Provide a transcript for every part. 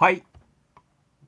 はい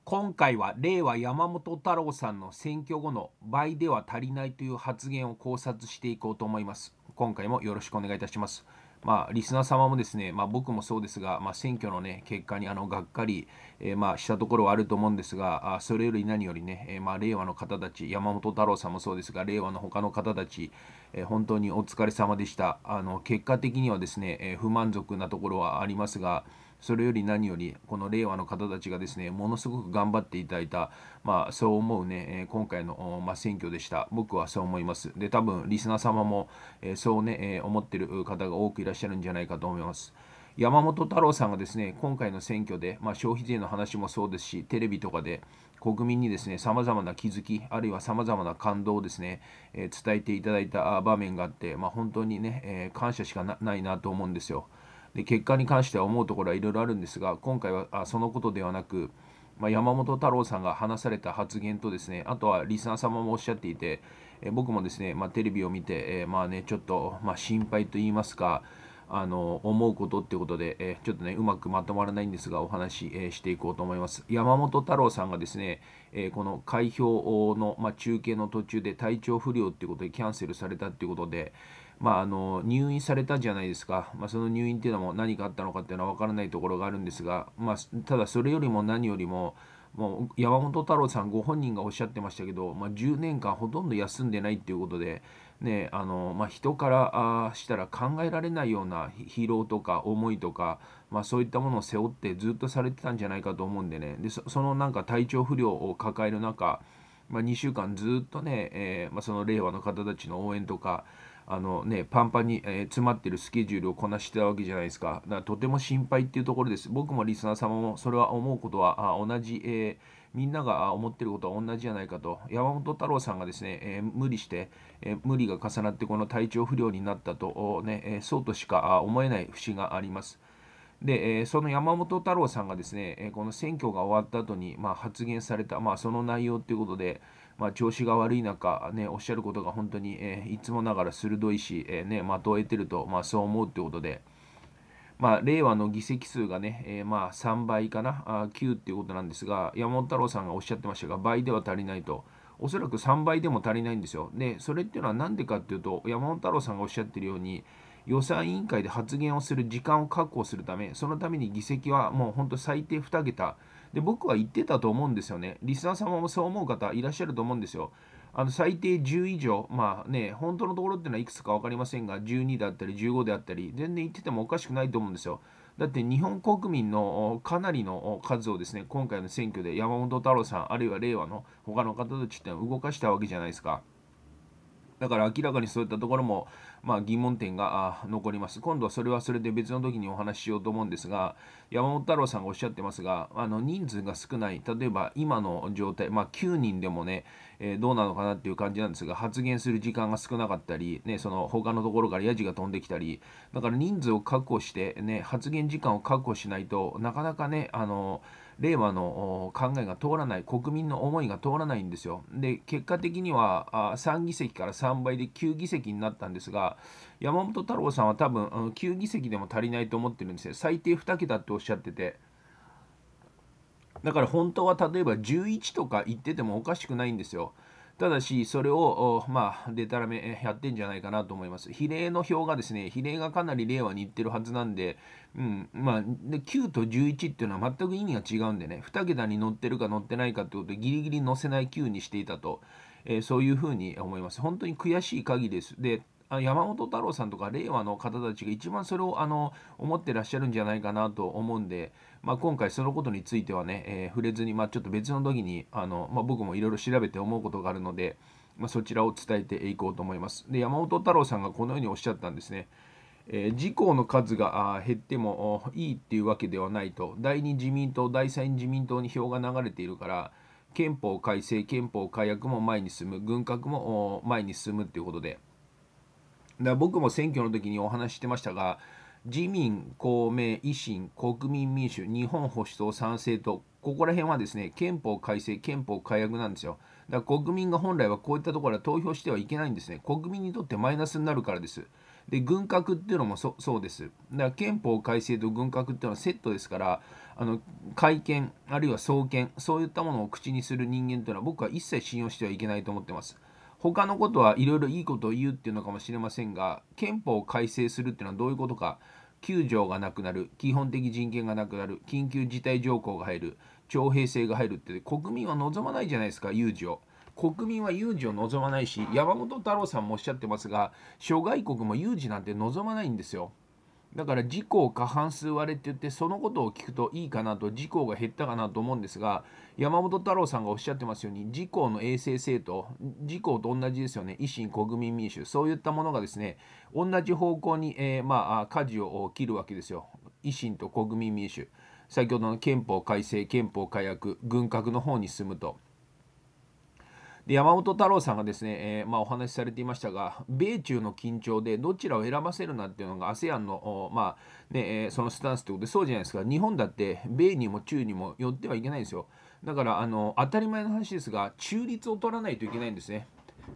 今回は令和山本太郎さんの選挙後の倍では足りないという発言を考察していこうと思います今回もよろしくお願いいたしますまあリスナー様もですねまあ、僕もそうですがまあ、選挙のね結果にあのがっかり、えー、まあしたところはあると思うんですがあそれより何よりね、えー、まあ令和の方たち山本太郎さんもそうですが令和の他の方たち、えー、本当にお疲れ様でしたあの結果的にはですね、え不満足なところはありますがそれより何より、この令和の方たちがですね、ものすごく頑張っていただいた、まあ、そう思うね、え今回の、まあ、選挙でした。僕はそう思います。で、多分、リスナー様も、えそうね、え思ってる方が多くいらっしゃるんじゃないかと思います。山本太郎さんがですね、今回の選挙で、まあ、消費税の話もそうですし、テレビとかで国民にですね、さまざまな気づき、あるいはさまざまな感動をですね、えー、伝えていただいた場面があって、まあ、本当にね、えー、感謝しかないなと思うんですよ。で結果に関しては思うところはいろいろあるんですが今回はあそのことではなく、まあ、山本太郎さんが話された発言とですねあとはリスナー様もおっしゃっていて、え僕もですね、まあ、テレビを見て、えー、まあねちょっと、まあ、心配と言いますか、あの思うことっていうことで、えー、ちょっとねうまくまとまらないんですがお話、えー、していこうと思います山本太郎さんがですね、えー、この開票の、まあ、中継の途中で体調不良っていうことでキャンセルされたっていうことでまあ、あの入院されたじゃないですか、まあ、その入院っていうのも何かあったのかっていうのは分からないところがあるんですが、まあ、ただそれよりも何よりももう山本太郎さんご本人がおっしゃってましたけど、まあ、10年間ほとんど休んでないっていうことで、ねあのまあ、人からしたら考えられないような疲労とか思いとか、まあ、そういったものを背負ってずっとされてたんじゃないかと思うんでねでそのなんか体調不良を抱える中、まあ、2週間ずっとね、えー、まその令和の方たちの応援とかあのね、パンパンに、えー、詰まってるスケジュールをこなしてたわけじゃないですか。だからとても心配っていうところです。僕もリスナー様もそれは思うことは同じ、えーみんなが思ってることは同じじゃないかと山本太郎さんがですね、えー、無理して、えー、無理が重なってこの体調不良になったとね、えそうとしか思えない節があります。で、えその山本太郎さんがですね、えこの選挙が終わった後にまあ、発言された、まあ、その内容ということで、まあ、調子が悪い中、ね、おっしゃることが本当に、えいつもながら鋭いし、えね、的を得てると、まあ、そう思うということで。まあ、令和の議席数がね、えー、まあ3倍かな、あ9っていうことなんですが、山本太郎さんがおっしゃってましたが、倍では足りないと。おそらく3倍でも足りないんですよ。で、それっていうのは何でかっていうと、山本太郎さんがおっしゃってるように、予算委員会で発言をする時間を確保するため、そのために議席はもう本当最低2桁。で、僕は言ってたと思うんですよね。リスナー様もそう思う方いらっしゃると思うんですよ。あの最低10以上、まあね、本当のところっていうのはいくつか分かりませんが、12であったり、15であったり、全然言っててもおかしくないと思うんですよ。だって日本国民のかなりの数をですね、今回の選挙で山本太郎さん、あるいは令和の他の方たちって動かしたわけじゃないですか。だから明らかにそういったところも、まあ、疑問点が残ります。今度はそれはそれで別の時にお話ししようと思うんですが、山本太郎さんがおっしゃってますが、あの人数が少ない、例えば今の状態、まあ、9人でもね、えー、どうなのかなっていう感じなんですが、発言する時間が少なかったり、ね、その他のところからやじが飛んできたり、だから人数を確保して、ね、発言時間を確保しないとなかなかね、あの令和の考えが通らない、国民の思いが通らないんですよ。で、結果的には3議席から3倍で9議席になったんですが、山本太郎さんは多分9議席でも足りないと思ってるんですよ。最低2桁っておっしゃってて。だから本当は例えば11とか言っててもおかしくないんですよ。ただし、それを、まあ、でたらめやってんじゃないかなと思います。比例の表がですね、比例がかなり令和にいってるはずなんで、うん、まあ、で9と11っていうのは全く意味が違うんでね、2桁に乗ってるか乗ってないかってことで、ギリギリ乗せない9にしていたと、えー、そういうふうに思います。本当に悔しい限りです。で山本太郎さんとか令和の方たちが一番それをあの思ってらっしゃるんじゃないかなと思うんで、まあ、今回そのことについてはね、えー、触れずに、まあ、ちょっと別の時にあの、まあ、僕もいろいろ調べて思うことがあるので、まあ、そちらを伝えていこうと思います。で山本太郎さんがこのようにおっしゃったんですね。えー、自公の数が減ってもいいっていうわけではないと第2自民党第3自民党に票が流れているから憲法改正憲法改悪も前に進む軍拡も前に進むっていうことで。だ僕も選挙の時にお話ししてましたが、自民、公明、維新、国民民主、日本保守党、賛成党ここら辺はですね、憲法改正、憲法改悪なんですよ。だから国民が本来はこういったところは投票してはいけないんですね。国民にとってマイナスになるからです。で、軍拡っていうのもそうです。だから憲法改正と軍拡っていうのはセットですから、あの改憲、あるいは創憲、そういったものを口にする人間というのは僕は一切信用してはいけないと思ってます。他のことはいろいろいいことを言うっていうのかもしれませんが憲法を改正するっていうのはどういうことか9条がなくなる基本的人権がなくなる緊急事態条項が入る徴兵制が入るって国民は望まないじゃないですか有事を。国民は有事を望まないし山本太郎さんもおっしゃってますが諸外国も有事なんて望まないんですよ。だから自公過半数割れって言ってそのことを聞くといいかなと自公が減ったかなと思うんですが山本太郎さんがおっしゃってますように自公の衛生政党自公と同じですよね維新国民民主そういったものがですね同じ方向に、えー、まあ舵を切るわけですよ維新と国民民主先ほどの憲法改正憲法改悪軍拡の方に進むと。で山本太郎さんがですね、えー、まあ、お話しされていましたが米中の緊張でどちらを選ばせるなっていうのが ASEAN の、まあねえー、そのスタンスということでそうじゃないですか日本だって米にも中にも寄ってはいけないんですよだからあの当たり前の話ですが中立を取らないといけないんですね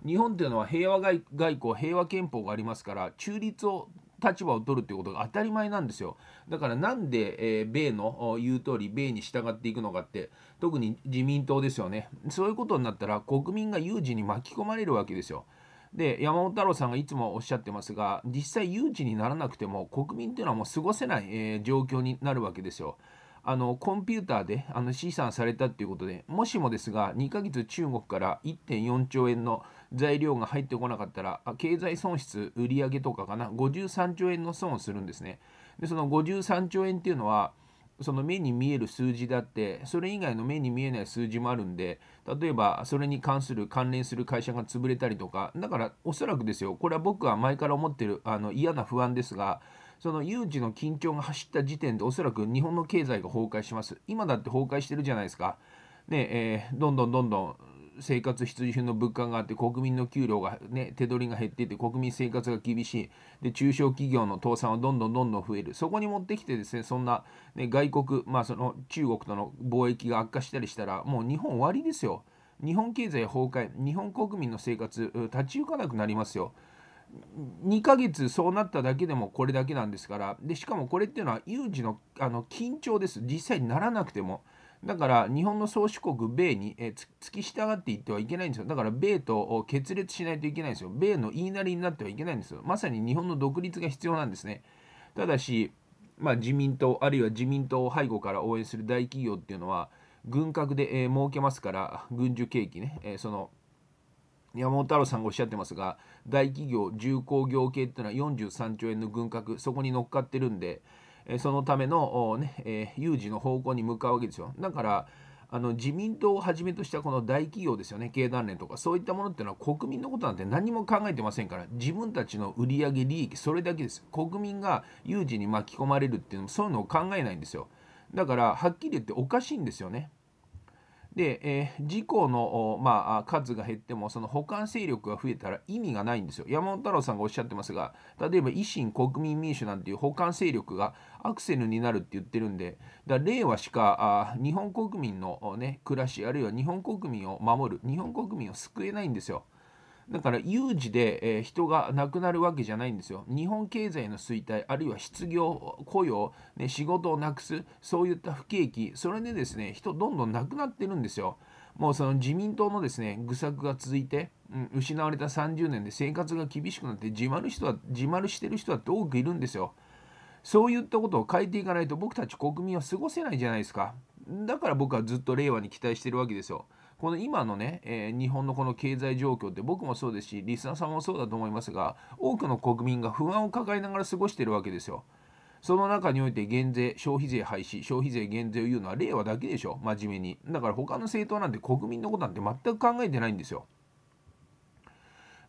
日本ていうのは平和外交平和憲法がありますから中立を立場を取るっていうことが当たり前なんですよ。だからなんで、えー、米の言う通り、米に従っていくのかって、特に自民党ですよね。そういうことになったら国民が有事に巻き込まれるわけですよ。で山本太郎さんがいつもおっしゃってますが実際誘致にならなくても国民っていうのはもう過ごせない、えー、状況になるわけですよ。あのコンピューターであの試算されたということでもしもですが2ヶ月中国から1.4兆円の材料が入ってこなかったら経済損失売上とかかな53兆円の損をするんですねでその53兆円っていうのはその目に見える数字だってそれ以外の目に見えない数字もあるんで例えばそれに関する関連する会社が潰れたりとかだからおそらくですよこれは僕は前から思ってるあの嫌な不安ですがその有事の緊張が走った時点でおそらく日本の経済が崩壊します。今だって崩壊してるじゃないですか。ねえー、どんどんどんどん生活必需品の物価があって国民の給料が、ね、手取りが減っていて国民生活が厳しいで中小企業の倒産はどんどんどんどん増えるそこに持ってきてですねそんな、ね、外国、まあ、その中国との貿易が悪化したりしたらもう日本終わりですよ日本経済崩壊日本国民の生活立ち行かなくなりますよ。2ヶ月そうなっただけでもこれだけなんですからでしかもこれっていうのは有事のあの緊張です実際にならなくてもだから日本の宗主国米にえ付き従っていってはいけないんですよだから米と決裂しないといけないんですよ米の言いなりになってはいけないんですよまさに日本の独立が必要なんですねただし、まあ、自民党あるいは自民党を背後から応援する大企業っていうのは軍拡で、えー、儲けますから軍需景気ね、えー、その山本太郎さんがおっしゃってますが大企業重工業系っていうのは43兆円の軍拡そこに乗っかってるんでそのための、ねえ有事の方向に向かうわけですよだからあの自民党をはじめとしたこの大企業ですよね経団連とかそういったものっていうのは国民のことなんて何も考えてませんから自分たちの売上利益それだけです国民が有事に巻き込まれるっていうのもそういうのを考えないんですよだからはっきり言っておかしいんですよね。で、えー、事故の、まあ、数が減っても、その補完勢力が増えたら意味がないんですよ。山本太郎さんがおっしゃってますが、例えば維新、国民民主なんていう補完勢力がアクセルになるって言ってるんで、だ令和しかあ日本国民の、ね、暮らし、あるいは日本国民を守る、日本国民を救えないんですよ。だから有事で、え人が亡くなるわけじゃないんですよ。日本経済の衰退、あるいは失業、雇用、ね、仕事をなくす、そういった不景気、それでですね、人どんどんなくなってるんですよ。もうその自民党のですね、愚策が続いて、うん、失われた30年で生活が厳しくなって自丸人は、自丸してる人だって多くいるんですよ。そういったことを変えていかないと僕たち国民は過ごせないじゃないですか。だから僕はずっと令和に期待してるわけですよ。この今のね、えー、日本のこの経済状況って僕もそうですし、リスナーさんもそうだと思いますが、多くの国民が不安を抱えながら過ごしているわけですよ。その中において減税、消費税廃止、消費税減税を言うのは令和だけでしょ、真面目に。だから他の政党なんて国民のことなんて全く考えてないんですよ。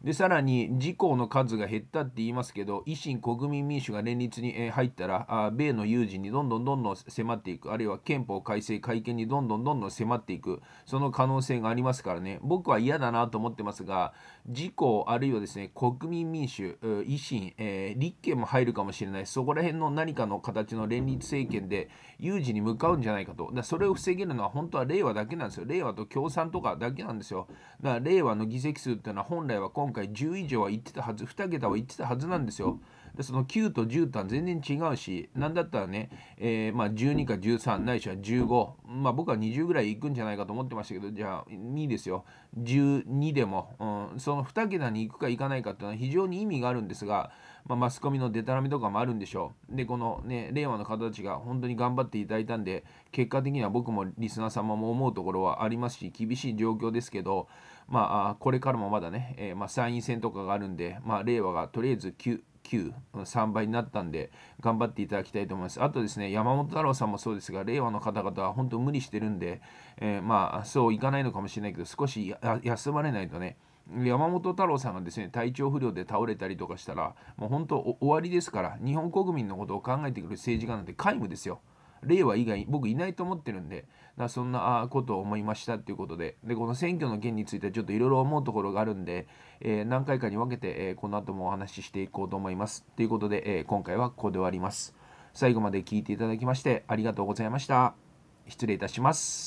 でさらに自公の数が減ったって言いますけど維新国民民主が連立に入ったら米の有事にどんどんどんどん迫っていくあるいは憲法改正改憲にどんどんどんどん迫っていくその可能性がありますからね僕は嫌だなと思ってますが自公あるいはですね国民民主維新、えー、立憲も入るかもしれないそこら辺の何かの形の連立政権で有事に向かうんじゃないかとだそれを防げるのは本当は令和だけなんですよ令和と共産とかだけなんですよだから令和の議席数っていうのは本来は今回10以上は言ってたはず2桁は言ってたはずなんですよ。でその9と10とは全然違うし何だったらね、えー、まあ、12か13ないしは15、まあ、僕は20ぐらいいくんじゃないかと思ってましたけどじゃあ2ですよ12でも、うん、その2桁に行くか行かないかっていうのは非常に意味があるんですが、まあ、マスコミのデタラメとかもあるんでしょうでこのね令和の方たちが本当に頑張っていただいたんで結果的には僕もリスナー様も思うところはありますし厳しい状況ですけどまあ、これからもまだね、えー、まあ、参院選とかがあるんで、まあ、令和がとりあえず9、3倍になったんで頑張っていただきたいと思います。あとですね、山本太郎さんもそうですが、令和の方々は本当無理してるんで、えー、まあそういかないのかもしれないけど、少し休まれないとね、山本太郎さんがですね体調不良で倒れたりとかしたらもう本当終わりですから日本国民のことを考えてくる政治家なんて皆無ですよ。令和以外僕いないと思ってるんでだそんなことを思いましたっていうことででこの選挙の件についてちょっといろいろ思うところがあるんで、えー、何回かに分けて、えー、この後もお話ししていこうと思いますということで、えー、今回はここで終わります最後まで聞いていただきましてありがとうございました失礼いたします